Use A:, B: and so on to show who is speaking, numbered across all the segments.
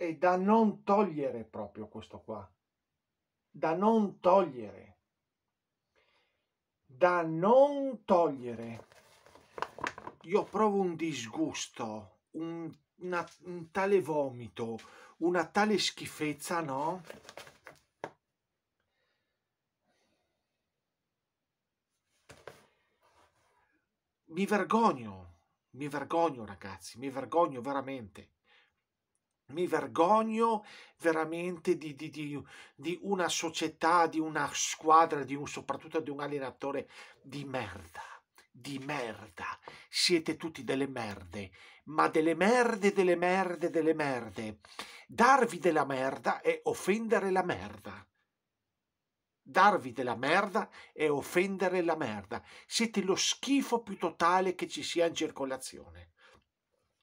A: è da non togliere proprio questo qua, da non togliere, da non togliere. Io provo un disgusto, un, una, un tale vomito, una tale schifezza, no? Mi vergogno, mi vergogno ragazzi, mi vergogno veramente mi vergogno veramente di, di, di, di, una società, di una squadra, di un, soprattutto di un allenatore di merda, di merda. Siete tutti delle merde, ma delle merde, delle merde, delle merde. Darvi della merda è offendere la merda. Darvi della merda è offendere la merda. Siete lo schifo più totale che ci sia in circolazione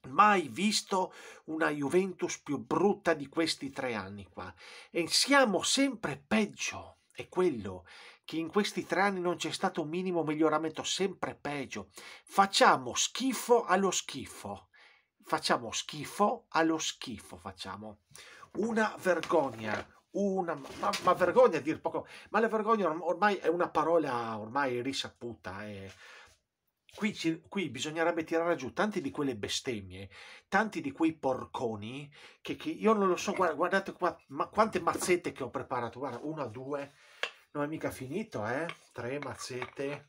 A: mai visto una Juventus più brutta di questi tre anni qua. E siamo sempre peggio. È quello che in questi tre anni non c'è stato un minimo miglioramento, sempre peggio. Facciamo schifo allo schifo. Facciamo schifo allo schifo, facciamo. Una vergogna, una ma, ma vergogna a dir poco, ma la vergogna ormai è una parola ormai risaputa, è eh. Qui, qui, bisognerebbe tirare giù tante di quelle bestemmie, tanti di quei porconi che, che io non lo so, guarda, guardate qua, ma quante mazzette che ho preparato, guarda, una, due, non è mica finito, eh, tre mazzette,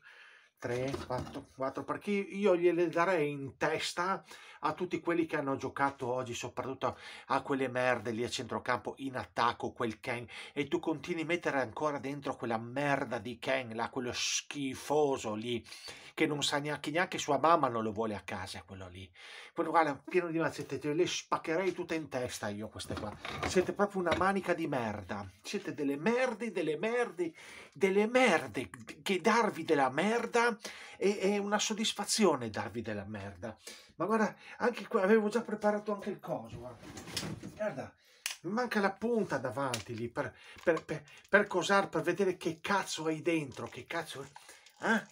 A: tre, quattro, quattro, perché io gliele darei in testa a tutti quelli che hanno giocato oggi, soprattutto a quelle merde lì a centrocampo in attacco, quel Ken, e tu continui a mettere ancora dentro quella merda di Ken, là, quello schifoso lì, che non sa neanche, neanche sua mamma non lo vuole a casa, quello lì. Quello guarda, pieno di mazzette, le spaccherei tutte in testa io queste qua. Siete proprio una manica di merda. Siete delle merde, delle merde, delle merde, che darvi della merda è, è una soddisfazione darvi della merda. Ma guarda, anche qua avevo già preparato anche il coso. Guarda, guarda manca la punta davanti lì per, per, per, per cosar, per vedere che cazzo hai dentro, che cazzo... Eh?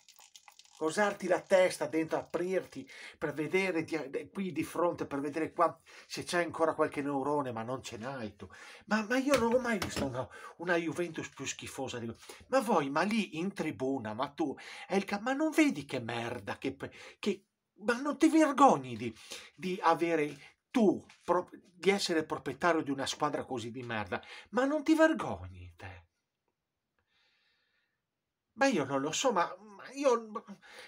A: Cosarti la testa dentro, aprirti per vedere di, eh, qui di fronte, per vedere qua, se c'è ancora qualche neurone, ma non ce n'hai tu. Ma, ma, io non ho mai visto una, una Juventus più schifosa. Dico, ma voi, ma lì in tribuna, ma tu, Elka, ma non vedi che merda, che, che ma non ti vergogni di, di avere tu, pro, di essere proprietario di una squadra così di merda, ma non ti vergogni te. Beh, io non lo so, ma io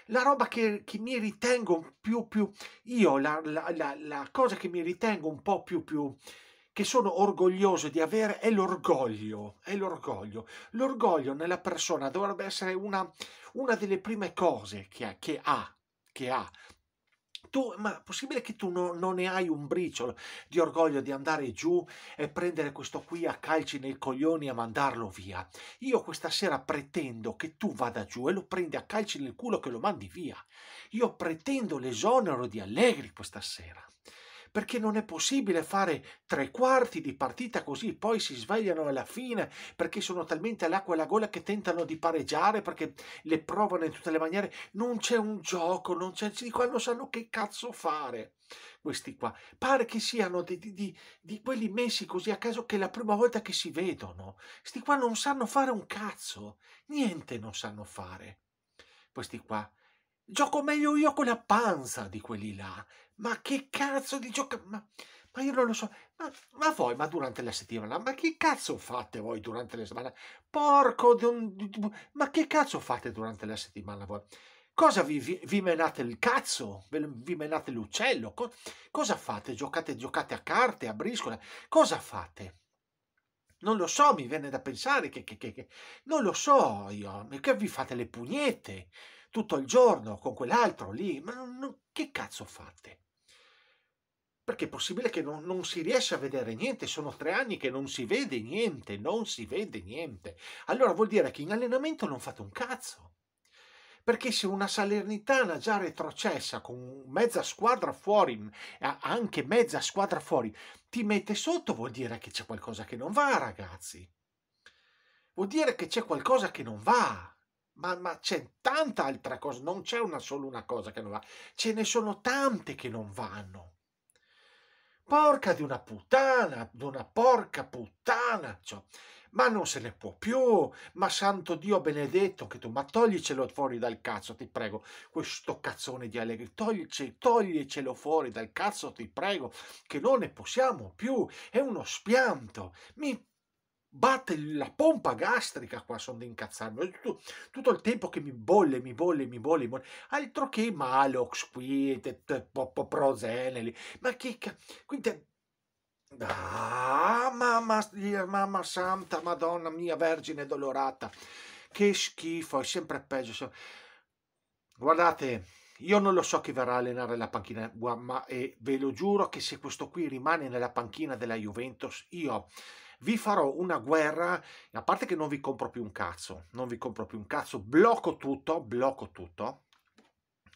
A: la roba che, che mi ritengo più, più io la, la, la, la, cosa che mi ritengo un po' più, più che sono orgoglioso di avere è l'orgoglio, è l'orgoglio. L'orgoglio nella persona dovrebbe essere una, una delle prime cose che che ha, che ha tu, ma possibile che tu no, non ne hai un briciolo di orgoglio di andare giù e prendere questo qui a calci nei coglioni e mandarlo via? Io questa sera pretendo che tu vada giù e lo prendi a calci nel culo che lo mandi via. Io pretendo l'esonero di Allegri questa sera perché non è possibile fare tre quarti di partita così, poi si svegliano alla fine perché sono talmente all'acqua e alla gola che tentano di pareggiare perché le provano in tutte le maniere. Non c'è un gioco, non c'è, di qua non sanno che cazzo fare. Questi qua pare che siano di, di, di quelli messi così a caso che è la prima volta che si vedono. Questi qua non sanno fare un cazzo, niente non sanno fare. Questi qua Gioco meglio io con la panza di quelli là. Ma che cazzo di gioco... Ma, ma io non lo so. Ma, ma, voi, ma durante la settimana, ma che cazzo fate voi durante la settimana? Porco di un... Ma che cazzo fate durante la settimana voi? Cosa vi, vi, vi menate il cazzo? Vi menate l'uccello? Co, cosa fate? Giocate, giocate a carte, a briscola? Cosa fate? Non lo so, mi viene da pensare che, che, che, che... Non lo so io, che vi fate le pugnette? tutto il giorno con quell'altro lì, ma non, non, che cazzo fate? Perché è possibile che non, non si riesca a vedere niente, sono tre anni che non si vede niente, non si vede niente. Allora vuol dire che in allenamento non fate un cazzo. Perché se una Salernitana già retrocessa con mezza squadra fuori, anche mezza squadra fuori, ti mette sotto vuol dire che c'è qualcosa che non va, ragazzi. Vuol dire che c'è qualcosa che non va ma, ma c'è tanta altra cosa, non c'è una solo una cosa che non va, ce ne sono tante che non vanno. Porca di una puttana, di una porca puttana, cioè, ma non se ne può più, ma santo Dio benedetto che tu, ma toglicelo fuori dal cazzo, ti prego, questo cazzone di Allegri, toglice, toglicelo fuori dal cazzo, ti prego, che non ne possiamo più, è uno spianto, mi batte la pompa gastrica qua, sono da incazzarmi, tutto, tutto, il tempo che mi bolle, mi bolle, mi bolle, mi bolle. altro che Malox qui, Prozeneli, ma che quindi Ah, mamma, mamma santa, madonna mia, vergine dolorata, che schifo, è sempre peggio. Guardate, io non lo so chi verrà a allenare la panchina, ma eh, ve lo giuro che se questo qui rimane nella panchina della Juventus, io vi farò una guerra, a parte che non vi compro più un cazzo, non vi compro più un cazzo, blocco tutto, blocco tutto,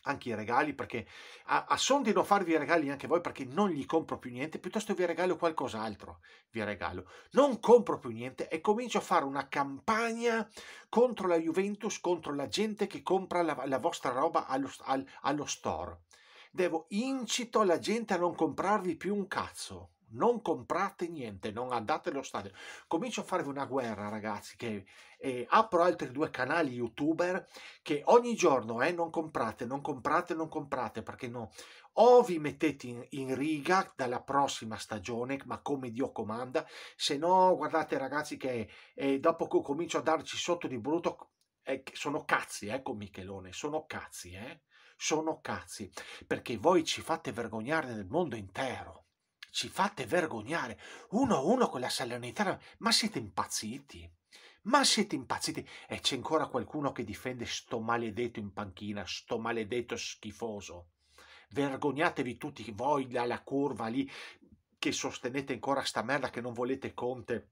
A: anche i regali, perché a, a son di non farvi i regali anche voi, perché non gli compro più niente, piuttosto vi regalo qualcos'altro, vi regalo. Non compro più niente e comincio a fare una campagna contro la Juventus, contro la gente che compra la, la vostra roba allo, al, allo store. Devo incito la gente a non comprarvi più un cazzo non comprate niente, non andate allo stadio. Comincio a farvi una guerra, ragazzi, che eh, apro altri due canali youtuber che ogni giorno eh, non comprate, non comprate, non comprate, perché no. O vi mettete in, in riga dalla prossima stagione, ma come Dio comanda, se no guardate ragazzi che eh, dopo che comincio a darci sotto di brutto, eh, sono cazzi, eh, con Michelone, sono cazzi, eh sono cazzi, perché voi ci fate vergognare nel mondo intero ci fate vergognare. uno a uno con la Salernitana, ma siete impazziti? Ma siete impazziti? E c'è ancora qualcuno che difende sto maledetto in panchina, sto maledetto schifoso. Vergognatevi tutti voi dalla curva lì che sostenete ancora sta merda che non volete Conte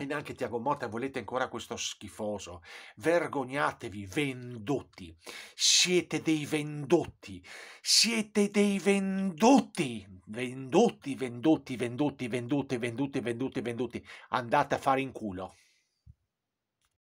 A: e neanche Tiago Motta volete ancora questo schifoso. Vergognatevi, vendotti. Siete dei vendotti. Siete dei vendotti. Vendotti, vendotti, vendotti, vendotti, vendotti, vendotti, vendotti. Andate a fare in culo.